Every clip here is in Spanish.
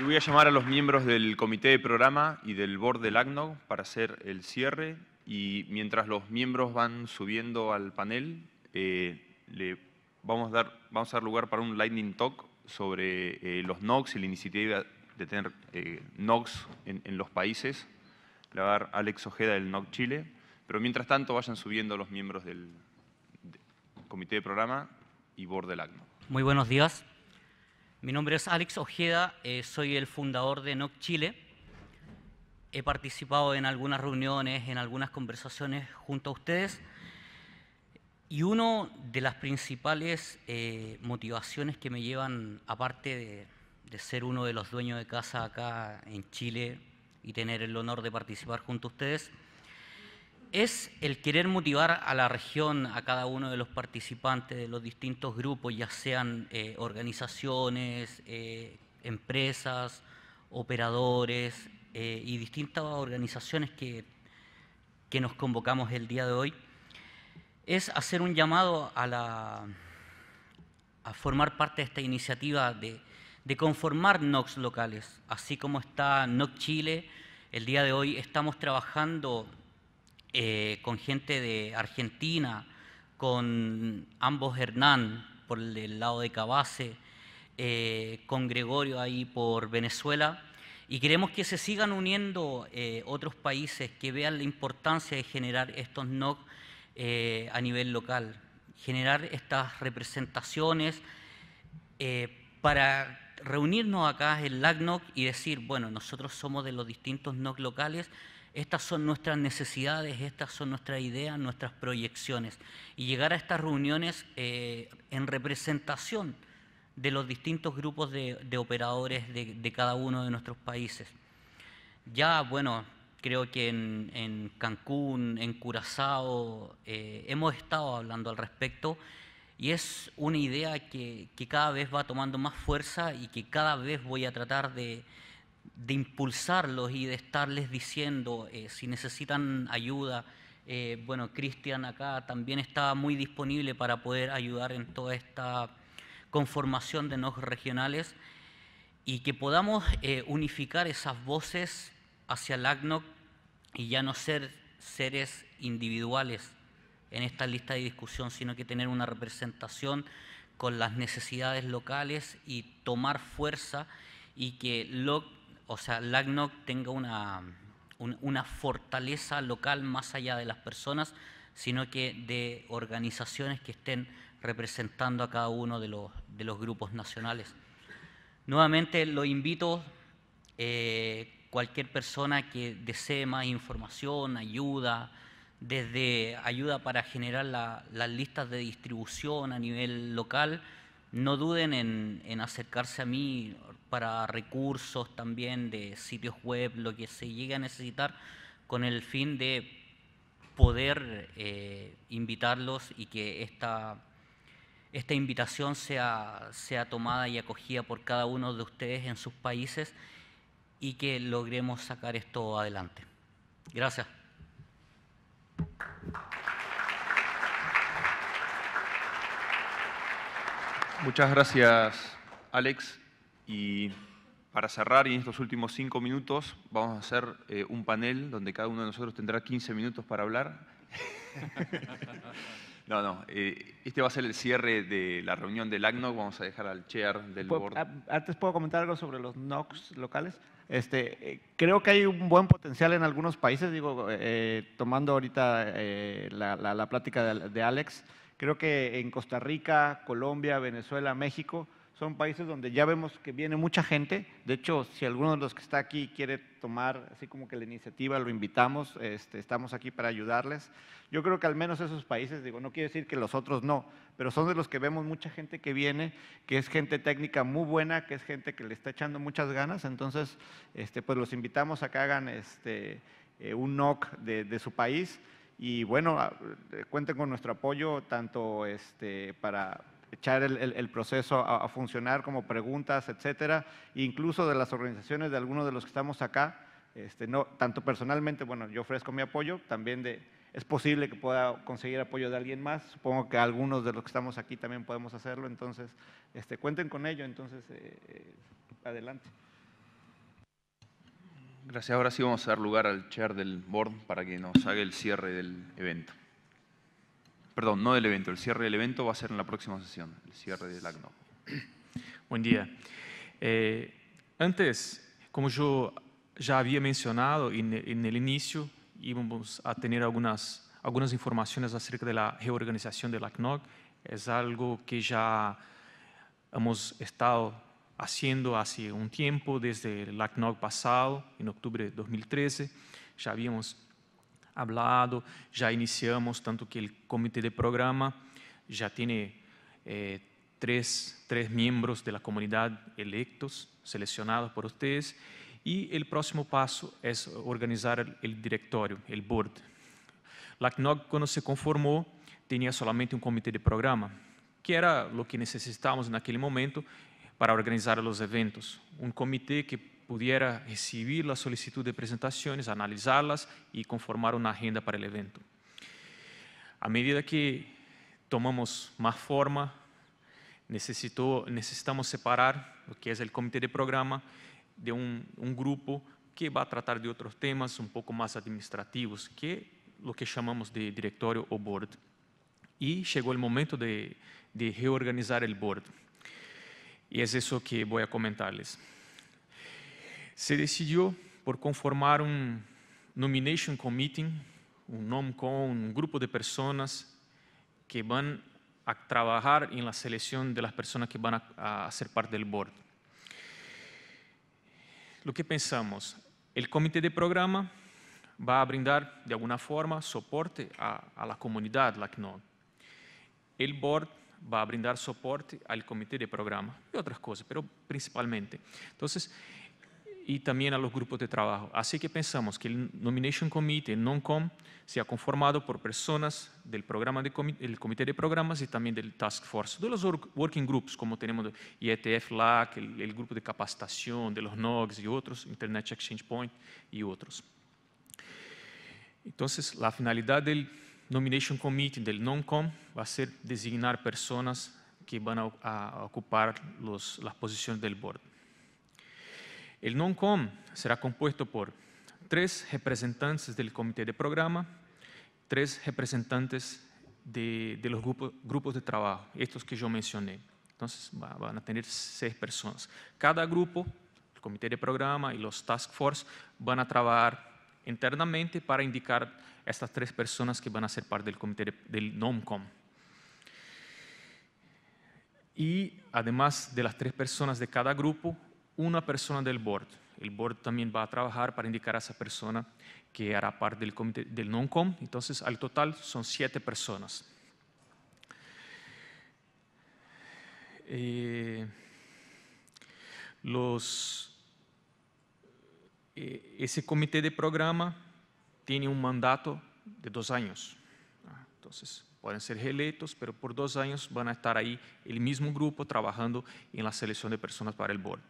Y voy a llamar a los miembros del comité de programa y del board del acno para hacer el cierre. Y mientras los miembros van subiendo al panel, eh, le vamos a, dar, vamos a dar lugar para un lightning talk sobre eh, los NOx y la iniciativa de tener eh, NOx en, los países. Le va a dar Alex Ojeda del Noc Chile. Pero mientras tanto vayan subiendo los miembros del, comité de programa y board del acno Muy buenos días. Mi nombre es Alex Ojeda, eh, soy el fundador de NOC Chile. He participado en algunas reuniones, en algunas conversaciones junto a ustedes. Y una de las principales eh, motivaciones que me llevan, aparte de, de ser uno de los dueños de casa acá en Chile y tener el honor de participar junto a ustedes, es el querer motivar a la región, a cada uno de los participantes de los distintos grupos, ya sean eh, organizaciones, eh, empresas, operadores eh, y distintas organizaciones que, que nos convocamos el día de hoy, es hacer un llamado a, la, a formar parte de esta iniciativa de, de conformar NOX locales, así como está NOC Chile. El día de hoy estamos trabajando eh, con gente de Argentina, con ambos Hernán por el lado de Cabase, eh, con Gregorio ahí por Venezuela. Y queremos que se sigan uniendo eh, otros países que vean la importancia de generar estos NOC a nivel local, generar estas representaciones para reunirnos acá en LACNOC y decir, bueno, nosotros somos de los distintos NOC locales, estas son nuestras necesidades, estas son nuestras ideas, nuestras proyecciones. Y llegar a estas reuniones eh, en representación de los distintos grupos de, operadores de, cada uno de nuestros países. Ya, bueno, creo que en, Cancún, en Curazao, eh, hemos estado hablando al respecto y es una idea que cada vez va tomando más fuerza y que cada vez voy a tratar de, de impulsarlos y de estarles diciendo eh, si necesitan ayuda. Eh, bueno, Cristian acá también está muy disponible para poder ayudar en toda esta conformación de nos regionales y que podamos eh, unificar esas voces hacia el ACNOC y ya no ser seres individuales en esta lista de discusión, sino que tener una representación con las necesidades locales y tomar fuerza y que LOC o sea, LACNOC tenga una, fortaleza local más allá de las personas, sino que de organizaciones que estén representando a cada uno de los, de los grupos nacionales. Nuevamente lo invito, eh, cualquier persona que desee más información, ayuda, desde ayuda para generar las listas de distribución a nivel local, no duden en acercarse a mí, para recursos también de sitios web, lo que se llegue a necesitar, con el fin de poder eh, invitarlos y que esta, esta invitación sea, sea tomada y acogida por cada uno de ustedes en sus países y que logremos sacar esto adelante. Gracias. Muchas gracias, Alex. Y para cerrar, y en estos últimos cinco minutos, vamos a hacer eh, un panel donde cada uno de nosotros tendrá 15 minutos para hablar. no, no, eh, este va a ser el cierre de la reunión del ACNOC, vamos a dejar al chair del board. Ah, antes puedo comentar algo sobre los NOCs locales. Este, eh, creo que hay un buen potencial en algunos países, digo, tomando ahorita la, plática de, de Alex, creo que en Costa Rica, Colombia, Venezuela, México, son países donde ya vemos que viene mucha gente. De hecho, si alguno de los que está aquí quiere tomar así como que la iniciativa, lo invitamos, este, estamos aquí para ayudarles. Yo creo que al menos esos países, digo, no quiere decir que los otros no, pero son de los que vemos mucha gente que viene, que es gente técnica muy buena, que es gente que le está echando muchas ganas. Entonces, este, pues los invitamos a que hagan este, eh, un NOC de, de su país. Y bueno, eh, cuenten con nuestro apoyo tanto este, para, echar el, proceso a, funcionar como preguntas, etcétera, incluso de las organizaciones de algunos de los que estamos acá, este, no, tanto personalmente, bueno, yo ofrezco mi apoyo, también de, es posible que pueda conseguir apoyo de alguien más, supongo que algunos de los que estamos aquí también podemos hacerlo, entonces este, cuenten con ello, entonces eh, eh, adelante. Gracias, ahora sí vamos a dar lugar al chair del board para que nos haga el cierre del evento. Perdón, no del evento. El cierre del evento va a ser en la próxima sesión, el cierre del ACNO. Buen día. Eh, antes, como yo ya había mencionado en, el inicio, íbamos a tener algunas, informaciones acerca de la reorganización del ACNOG. Es algo que ya hemos estado haciendo hace un tiempo, desde el ACNOG pasado, en octubre de 2013. Ya habíamos hablado, já iniciamos, tanto que o comitê de programa já tem eh, três tres miembros de la comunidad por vocês. E o próximo passo é organizar o diretório, o board. La quando se conformou, tinha somente um comitê de programa, que era o que necessitávamos naquele momento para organizar os eventos. Um comitê que pudiera recibir la solicitud de presentaciones, analizarlas y conformar una agenda para el evento. A medida que tomamos más forma, necesito, necesitamos separar lo que es el comité de programa de un, un grupo que va a tratar de otros temas un poco más administrativos, que lo que chamamos de directorio o board. Y llegó el momento de, de reorganizar el board. Y es eso que voy a comentarles. se decidió por conformar un nomination committee, un con un grupo de personas que van a trabajar en la selección de las personas que van a, hacer ser parte del board. Lo que pensamos, el comité de programa va a brindar de alguna forma soporte a, la comunidad lacno. El board va a brindar soporte al comité de programa y otras cosas, pero principalmente. Entonces, y también a los grupos de trabajo. Así que pensamos que el Nomination Committee, el NONCOM, sea conformado por personas del comité de programas y también del Task Force, de los working groups, como tenemos IETF, LAC, el, grupo de capacitación, de los NOGs y otros, Internet Exchange Point y otros. Entonces, la finalidad del Nomination Committee, del noncom va a ser designar personas que van a, ocupar las posiciones del board. El NONCOM será compuesto por tres representantes del comité de programa, tres representantes de, los grupos, de trabajo, estos que yo mencioné. Entonces van a tener seis personas. Cada grupo, el comité de programa y los task force, van a trabajar internamente para indicar estas tres personas que van a ser parte del comité del NOMCOM. Y además de las tres personas de cada grupo, una persona del board. El board también va a trabajar para indicar a esa persona que hará parte del comité del non-com. Entonces, al total son siete personas. Eh, eh, ese comité de programa tiene un mandato de dos años. Ah, entonces, pueden ser reelectos, pero por dos años van a estar ahí el mismo grupo trabajando en la selección de personas para el board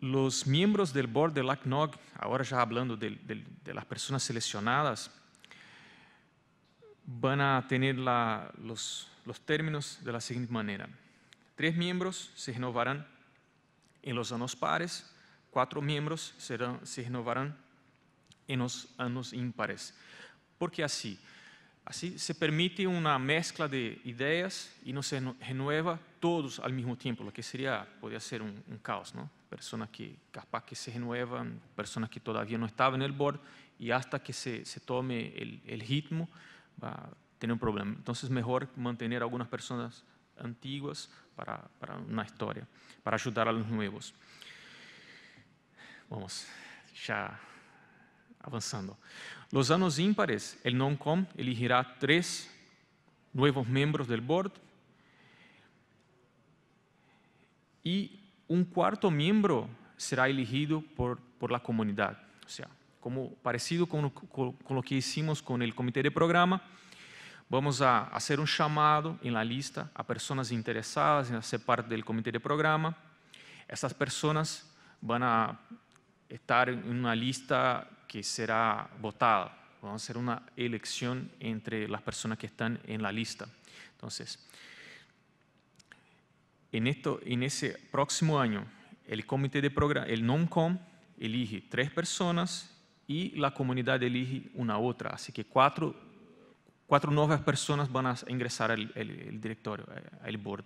los miembros del board de LACNOG, ahora ya hablando de, las personas seleccionadas, van a tener los, términos de la siguiente manera. Tres miembros se renovarán en los años pares, cuatro miembros serán, se renovarán en los años impares. ¿Por qué así? Así se permite una mezcla de ideas y no se renueva todos al mismo tiempo, lo que sería, podría ser un, un caos, ¿no? personas que capaz que se renuevan, personas que todavía no estaban en el board, y hasta que se, se tome el, ritmo va a tener un problema. Entonces, mejor mantener algunas personas antiguas para, para una historia, para ayudar a los nuevos. Vamos, ya avanzando. Los años ímpares, el non-com elegirá tres nuevos miembros del board y un cuarto miembro será elegido por, por la comunidad. O sea, como parecido con, lo que hicimos con el comité de programa, vamos a hacer un llamado en la lista a personas interesadas en hacer parte del comité de programa. esas personas van a estar en una lista que será votada. Vamos a hacer una elección entre las personas que están en la lista. Entonces, en, esto, en ese próximo año, el comité de programa, el NOMCOM, elige tres personas y la comunidad elige una otra. Así que cuatro, cuatro nuevas personas van a ingresar al el, directorio, eh, al board.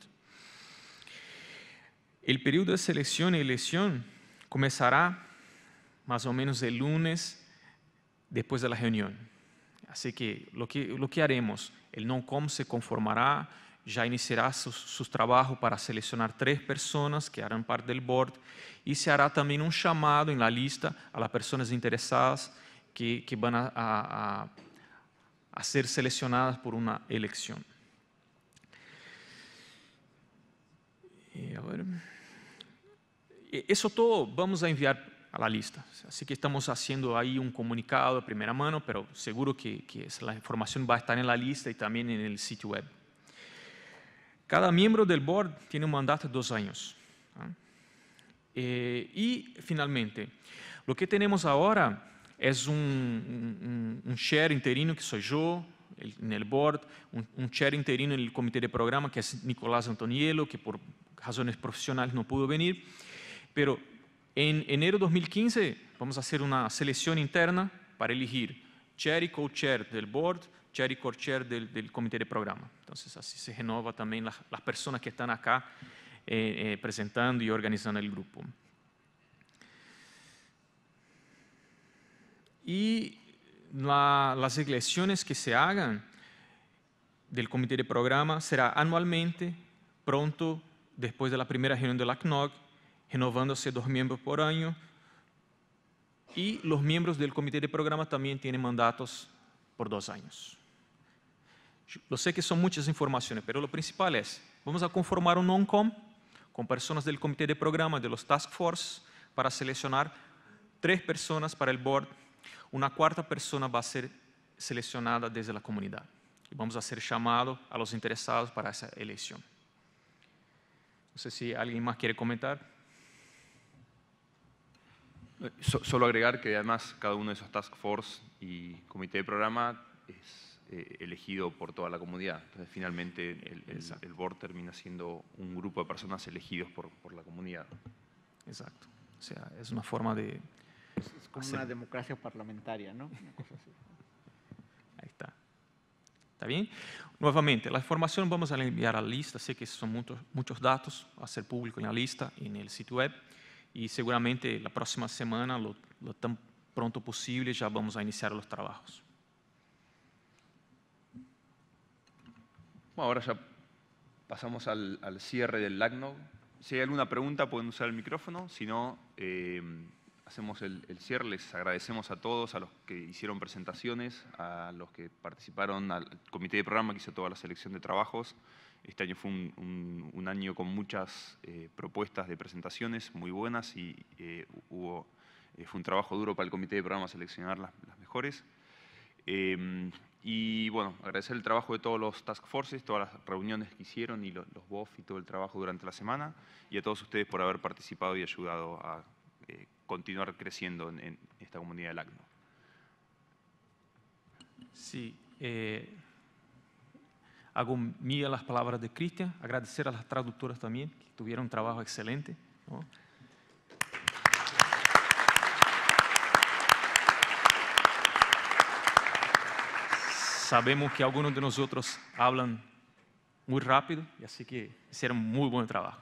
El periodo de selección y elección comenzará más o menos el lunes después de la reunión. Así que lo que, lo que haremos, el NOMCOM se conformará ya iniciará sus, trabajos para seleccionar tres personas que harán parte del board y se hará también un llamado en la lista a las personas interesadas que, van a, ser seleccionadas por una elección. Eh, e, eso todo vamos a enviar a la lista. Así que estamos haciendo ahí un comunicado de primera mano, pero seguro que la información va a estar en la lista y también en el sitio web. Cada miembro del board tiene un mandato de dos años. ¿ah? Eh, y finalmente, lo que tenemos ahora es un, un, chair interino que soy yo en el board, un, chair interino en el comité de programa que es Nicolás Antoniello, que por razones profesionales no pudo venir. Pero en enero de 2015 vamos a hacer una selección interna para elegir chair y co-chair del board, Cherry Corcher del, del, comité de programa. Entonces así se renova también las, personas que están acá eh, eh, presentando y organizando el grupo. Y las elecciones que se hagan del comité de programa será anualmente, pronto, después de la primera reunión la ACNOG, renovándose dos miembros por año. Y los miembros del comité de programa también tienen mandatos por dos años. Lo sé que son muchas informaciones, pero lo principal es, vamos a conformar un non con personas del comité de programa, de los task force, para seleccionar tres personas para el board. Una cuarta persona va a ser seleccionada desde la comunidad. Y vamos a ser llamado a los interesados para esa elección. No sé si alguien más quiere comentar. solo agregar que además cada uno de esos task force y comité de programa es eh, elegido por toda la comunidad. Entonces, finalmente, el, board termina siendo un grupo de personas elegidos por, la comunidad. Exacto. O sea, es una forma de... Es como una democracia parlamentaria, ¿no? Ahí está. ¿Está bien? Nuevamente, la información vamos a enviar a la lista. Sé que son muchos, muchos datos a ser público en la lista, en el sitio web. Y seguramente la próxima semana, lo tan pronto posible, ya vamos a iniciar los trabajos. Bueno, ahora ya pasamos al, cierre del LACNO. Si hay alguna pregunta pueden usar el micrófono, si no, eh, hacemos el, cierre. Les agradecemos a todos, a los que hicieron presentaciones, a los que participaron al comité de programa que hizo toda la selección de trabajos. Este año fue un, año con muchas eh, propuestas de presentaciones muy buenas y eh, hubo, fue un trabajo duro para el comité de programa seleccionar las, las mejores. Y bueno, agradecer el trabajo de todos los task forces, todas las reuniones que hicieron y los, BOF y todo el trabajo durante la semana. Y a todos ustedes por haber participado y ayudado a eh, continuar creciendo en, esta comunidad del ACNO. Sí. Eh, hago mía las palabras de Cristian. Agradecer a las traductoras también, que tuvieron un trabajo excelente. sabemos que algunos de nosotros hablan muy rápido, y así que hicieron muy buen trabajo.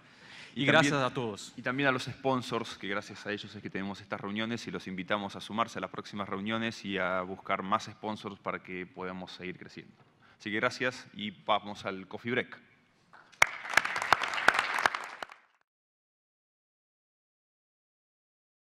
Y, gracias a todos. Y también a los sponsors, que gracias a ellos es que tenemos estas reuniones y los invitamos a sumarse a las próximas reuniones y a buscar más sponsors para que podamos seguir creciendo. Así que gracias y vamos al coffee break.